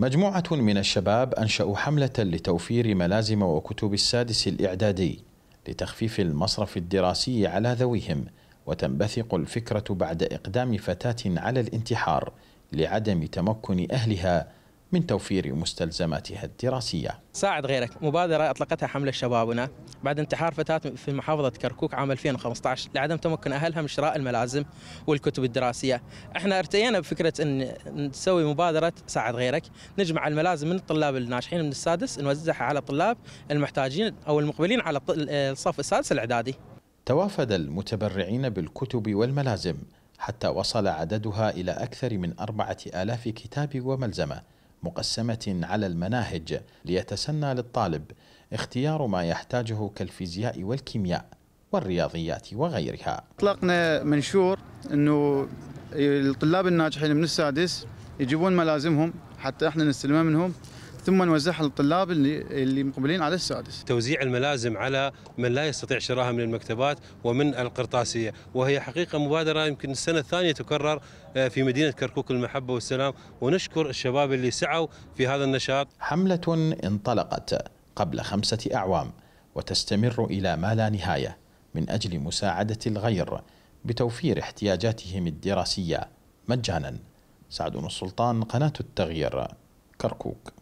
مجموعة من الشباب أنشأوا حملة لتوفير ملازم وكتب السادس الإعدادي لتخفيف المصرف الدراسي على ذويهم وتنبثق الفكرة بعد إقدام فتاة على الانتحار لعدم تمكن أهلها من توفير مستلزماتها الدراسية ساعد غيرك مبادرة أطلقتها حملة شبابنا بعد انتحار فتاة في محافظة كركوك عام 2015 لعدم تمكن أهلها من شراء الملازم والكتب الدراسية احنا ارتئينا بفكرة أن نسوي مبادرة ساعد غيرك نجمع الملازم من الطلاب الناجحين من السادس نوزعها على الطلاب المحتاجين أو المقبلين على الصف السادس الإعدادي توافد المتبرعين بالكتب والملازم حتى وصل عددها إلى أكثر من أربعة آلاف كتاب وملزمة مقسمة على المناهج ليتسنى للطالب اختيار ما يحتاجه كالفيزياء والكيمياء والرياضيات وغيرها أطلقنا منشور أنه الطلاب الناجحين من السادس يجيبون ملازمهم حتى احنا نستلمها منهم ثم نوزعها للطلاب اللي اللي مقبلين على السادس. توزيع الملازم على من لا يستطيع شراها من المكتبات ومن القرطاسيه، وهي حقيقه مبادره يمكن السنه الثانيه تكرر آه، في مدينه كركوك المحبه والسلام، ونشكر الشباب اللي سعوا في هذا النشاط. حمله انطلقت قبل خمسه اعوام وتستمر الى ما لا نهايه من اجل مساعده الغير بتوفير احتياجاتهم الدراسيه مجانا. سعد السلطان قناه التغيير كركوك